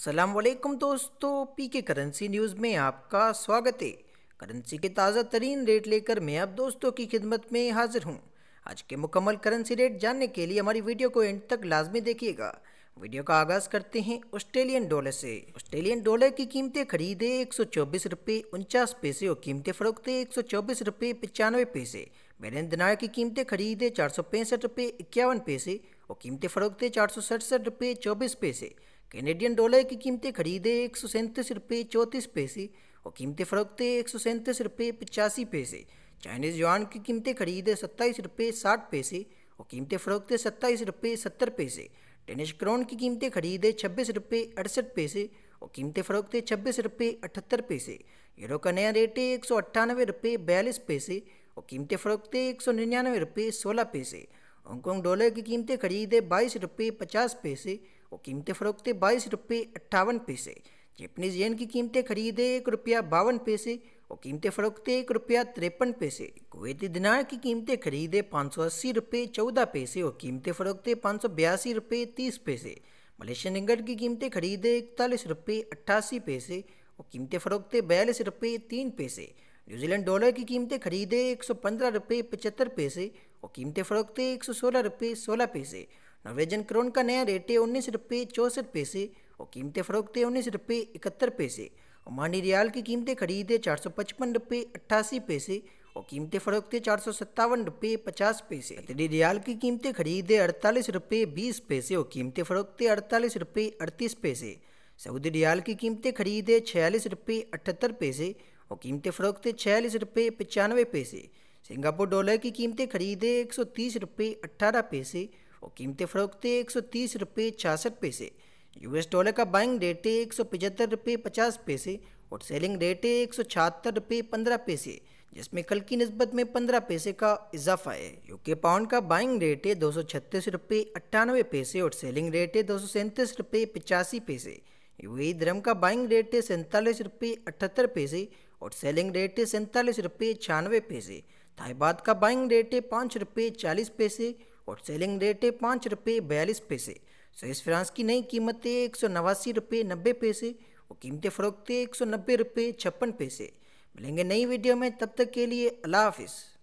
असलम दोस्तों पी के currency news में आपका स्वागत है करेंसी के ताज़ा तरीन रेट लेकर मैं अब दोस्तों की खिदमत में हाजिर हूँ आज के मुकम्मल करेंसी रेट जानने के लिए हमारी वीडियो को एंड तक लाजमी देखिएगा वीडियो का आगाज़ करते हैं ऑस्ट्रेलियन डॉलर से ऑस्ट्रेलियन डॉलर की कीमतें खरीदे एक सौ चौबीस रुपये उनचास पैसे और कीमतें फरोखते एक सौ चौबीस रुपये पचानवे पैसे बैलेंस दिनार की कीमतें खरीदे चार सौ पैंसठ रुपये इक्यावन पैसे और कीमतें फरोखते चार सौ सड़सठ रुपये चौबीस पैसे कैनेडियन डॉलर की कीमतें खरीदे एक सौ सैंतीस रुपये चौंतीस पैसे और कीमतें फरोखते एक सौ सैंतीस रुपये पचासी पैसे चाइनीज़ युआन की कीमतें खरीदे सत्ताईस रुपये साठ पैसे और कीमतें फरोखते सत्ताईस रुपये सत्तर पैसे टेनिश क्राउन की कीमतें खरीदे छब्बीस रुपये अड़सठ पैसे और कीमतें फरोखते छब्बीस रुपये अठहत्तर पैसे यूरो का नया रेट है एक सौ अट्ठानवे रुपये बयालीस पैसे और कीमतें फरोखते एक सौ निन्यानवे रुपये सोलह पैसे हांगकॉन्ग डॉलर की कीमतें खरीदे बाईस रुपये पचास पैसे और कीमतें फरोखते बाईस रुपये अट्ठावन पैसे जैपनीज येन की कीमतें खरीदे एक रुपया बावन पैसे और कीमतें फरोखते एक रुपया तिरपन पैसे कुवैती दिनार की कीमतें खरीदे पाँच सौ अस्सी रुपये चौदह पैसे और कीमतें फरोखते पाँच सौ बयासी रुपये तीस पैसे मलेशियन रिंगट की कीमतें खरीदे इकतालीस रुपये अट्ठासी पैसे और कीमतें फरोखते बयालीस रुपये तीन पैसे न्यूजीलैंड डॉलर की कीमतें खरीदे एक सौ पंद्रह रुपये पचहत्तर पैसे और कीमतें फरोखते एक सौ सोलह रुपये सोलह पैसे नॉर्वेजन क्रोन का नया रेट है उन्नीस रुपये चौंसठ पैसे और कीमतें फरोखते उन्नीस रुपये इकहत्तर पैसे ओमानी रियाल की कीमतें खरीदे चार सौ पचपन रुपये अट्ठासी पैसे और कीमतें फरोखते चार सौ सत्तावन रुपये पचास पैसे कतरी रियाल की कीमतें खरीदे अड़तालीस रुपये बीस पैसे और कीमतें फरोखते अड़तालीस रुपये अड़तीस पैसे सऊदी रियाल की कीमतें खरीदे छियालीस रुपये अठहत्तर पैसे और कीमतें फ़रोख्त छियालीस रुपये पचानवे पैसे सिंगापुर डॉलर की कीमतें खरीदे एक सौ तीस रुपये अट्ठारह पैसे और कीमतें फ़रोख्त एक सौ तीस रुपये छियासठ पैसे यूएस डॉलर का बाइंग रेट है एक सौ पचहत्तर रुपये पचास पैसे और सेलिंग रेट है एक सौ छहत्तर रुपये पंद्रह पैसे जिसमें कल की नस्बत में पंद्रह पैसे का इजाफा है यूके पाउंड का बाइंग रेट है दो सौ छत्तीस रुपये अट्ठानवे पैसे और सेलिंग रेट है दो सौ सैंतीस रुपये पचासी पैसे वही द्रम का बाइंग रेट है सैंतालीस रुपये अठहत्तर पैसे और सेलिंग रेट है सैंतालीस रुपये छियानवे पैसे थाईबाद का बाइंग रेट है पाँच रुपये चालीस पैसे और सेलिंग रेट है पाँच रुपये बयालीस पैसे स्विस फ्रांस की नई कीमतें एक सौ नवासी रुपये नब्बे पैसे और कीमतें है एक सौ नब्बे रुपये छप्पन पैसे मिलेंगे नई वीडियो में तब तक के लिए अला हाफिज़